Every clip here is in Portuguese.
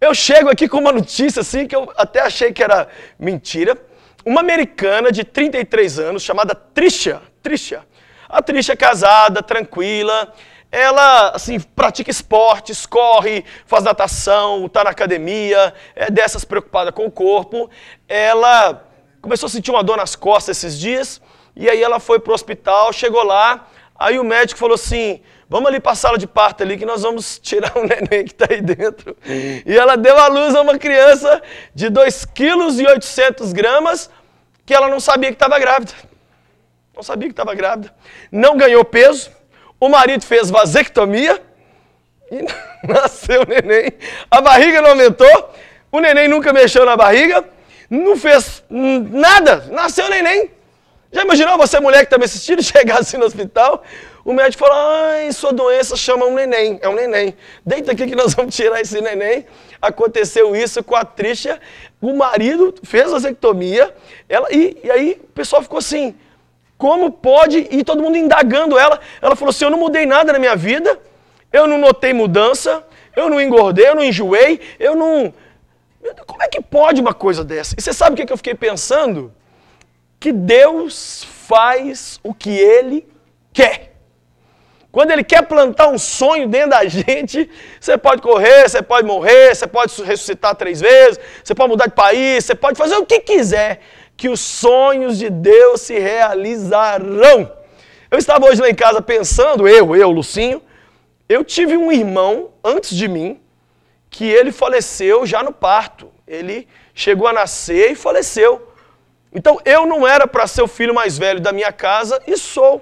Eu chego aqui com uma notícia assim que eu até achei que era mentira. Uma americana de 33 anos chamada Trisha, Trisha. A Trisha é casada, tranquila. Ela assim pratica esportes, corre, faz natação, está na academia, é dessas preocupada com o corpo. Ela começou a sentir uma dor nas costas esses dias e aí ela foi pro hospital, chegou lá, Aí o médico falou assim: vamos ali para a sala de parto ali que nós vamos tirar um neném que está aí dentro. E ela deu à luz a uma criança de 2,8 kg gramas que ela não sabia que estava grávida. Não sabia que estava grávida. Não ganhou peso. O marido fez vasectomia e nasceu o neném. A barriga não aumentou. O neném nunca mexeu na barriga. Não fez nada. Nasceu o neném. Já imaginou você, mulher que está me assistindo, chegar assim no hospital, o médico fala, ai, sua doença chama um neném, é um neném. Deita aqui que nós vamos tirar esse neném. Aconteceu isso com a Trisha, o marido fez a vasectomia, ela, e, e aí o pessoal ficou assim, como pode? E todo mundo indagando ela. Ela falou assim, eu não mudei nada na minha vida, eu não notei mudança, eu não engordei, eu não enjoei, eu não... Como é que pode uma coisa dessa? E você sabe o que eu fiquei pensando? que Deus faz o que Ele quer. Quando Ele quer plantar um sonho dentro da gente, você pode correr, você pode morrer, você pode ressuscitar três vezes, você pode mudar de país, você pode fazer o que quiser, que os sonhos de Deus se realizarão. Eu estava hoje lá em casa pensando, eu, eu, Lucinho, eu tive um irmão antes de mim que ele faleceu já no parto. Ele chegou a nascer e faleceu. Então eu não era para ser o filho mais velho da minha casa e sou.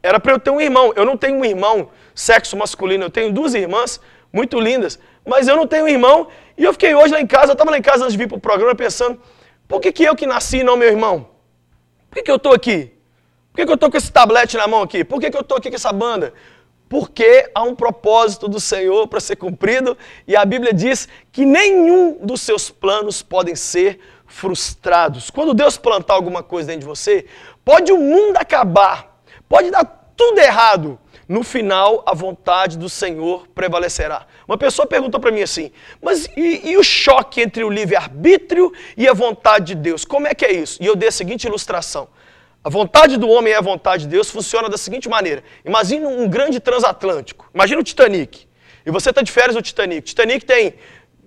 Era para eu ter um irmão. Eu não tenho um irmão sexo masculino, eu tenho duas irmãs muito lindas, mas eu não tenho um irmão. E eu fiquei hoje lá em casa, eu estava lá em casa antes de vir para o programa pensando, por que, que eu que nasci e não meu irmão? Por que, que eu estou aqui? Por que, que eu estou com esse tablete na mão aqui? Por que, que eu estou aqui com essa banda? Porque há um propósito do Senhor para ser cumprido e a Bíblia diz que nenhum dos seus planos podem ser cumprido frustrados. Quando Deus plantar alguma coisa dentro de você, pode o mundo acabar, pode dar tudo errado. No final, a vontade do Senhor prevalecerá. Uma pessoa perguntou para mim assim: mas e, e, o choque entre o livre-arbítrio e a vontade de Deus? Como é que é isso? E eu dei a seguinte ilustração. A vontade do homem é a vontade de Deus funciona da seguinte maneira. Imagina um grande transatlântico. Imagina o Titanic. E você está de férias no Titanic. Titanic tem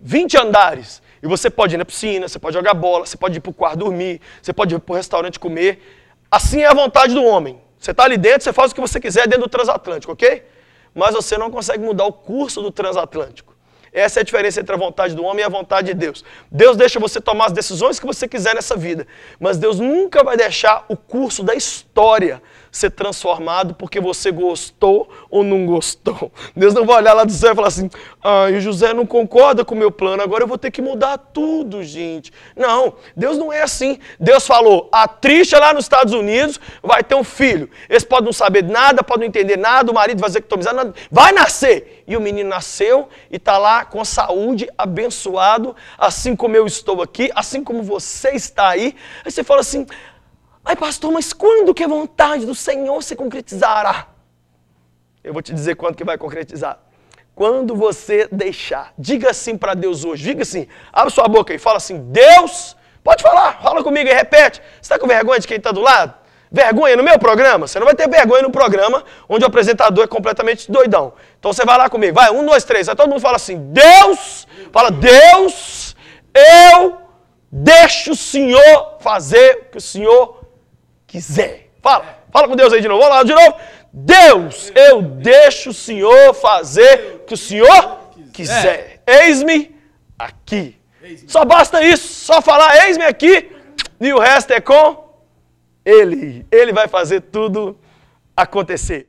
20 andares. E você pode ir na piscina, você pode jogar bola, você pode ir para o quarto dormir, você pode ir para o restaurante comer. Assim é a vontade do homem. Você está ali dentro, você faz o que você quiser dentro do transatlântico, ok? Mas você não consegue mudar o curso do transatlântico. Essa é a diferença entre a vontade do homem e a vontade de Deus. Deus deixa você tomar as decisões que você quiser nessa vida, mas Deus nunca vai deixar o curso da história ser transformado porque você gostou ou não gostou. Deus não vai olhar lá do céu e falar assim: ah, e o José não concorda com o meu plano, agora eu vou ter que mudar tudo, gente. Não, Deus não é assim. Deus falou: a triste é lá nos Estados Unidos vai ter um filho. Eles podem não saber nada, podem não entender nada, o marido vai zectomizar, nada. vai nascer. E o menino nasceu e está lá com saúde, abençoado, assim como eu estou aqui, assim como você está aí. Aí você fala assim: Ai, pastor, mas quando que a vontade do Senhor se concretizará? Eu vou te dizer quando que vai concretizar. Quando você deixar. Diga assim para Deus hoje. Diga assim. Abre sua boca e fala assim: Deus, pode falar, fala comigo e repete. Você está com vergonha de quem está do lado? Vergonha no meu programa? Você não vai ter vergonha no programa onde o apresentador é completamente doidão. Então você vai lá comigo. Vai, um, dois, três. Aí todo mundo fala assim: Deus, fala, Deus, eu deixo o Senhor fazer o que o Senhor quiser. Fala, fala com Deus aí de novo. Vamos lá de novo. Deus, eu deixo o Senhor fazer o que o Senhor quiser. É. Eis-me aqui. Só basta isso, só falar eis-me aqui e o resto é com Ele. Ele vai fazer tudo acontecer.